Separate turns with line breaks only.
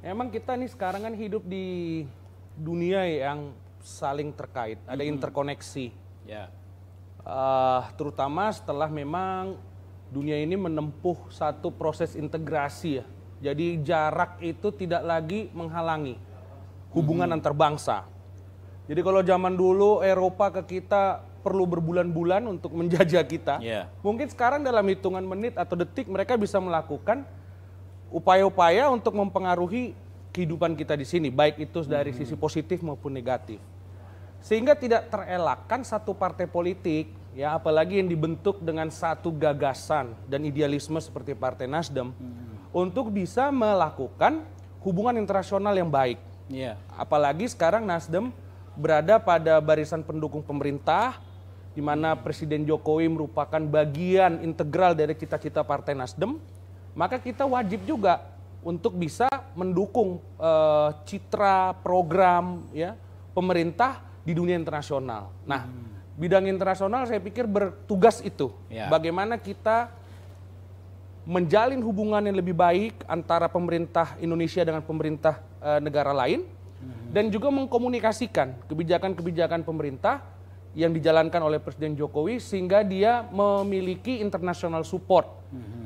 Emang kita nih sekarang kan hidup di dunia yang saling terkait, ada hmm. interkoneksi. Ya. Uh, terutama setelah memang dunia ini menempuh satu proses integrasi ya. Jadi jarak itu tidak lagi menghalangi hubungan hmm. antar bangsa. Jadi kalau zaman dulu Eropa ke kita perlu berbulan-bulan untuk menjajah kita, yeah. mungkin sekarang dalam hitungan menit atau detik mereka bisa melakukan upaya-upaya untuk mempengaruhi kehidupan kita di sini, baik itu dari sisi hmm. positif maupun negatif. Sehingga tidak terelakkan satu partai politik, ya apalagi yang dibentuk dengan satu gagasan dan idealisme seperti Partai Nasdem, hmm. untuk bisa melakukan hubungan internasional yang baik. Yeah. Apalagi sekarang Nasdem berada pada barisan pendukung pemerintah, di mana hmm. Presiden Jokowi merupakan bagian integral dari cita-cita Partai Nasdem maka kita wajib juga untuk bisa mendukung uh, citra program ya pemerintah di dunia internasional. Nah, hmm. bidang internasional saya pikir bertugas itu. Ya. Bagaimana kita menjalin hubungan yang lebih baik antara pemerintah Indonesia dengan pemerintah uh, negara lain hmm. dan juga mengkomunikasikan kebijakan-kebijakan pemerintah yang dijalankan oleh Presiden Jokowi sehingga dia memiliki internasional support. Hmm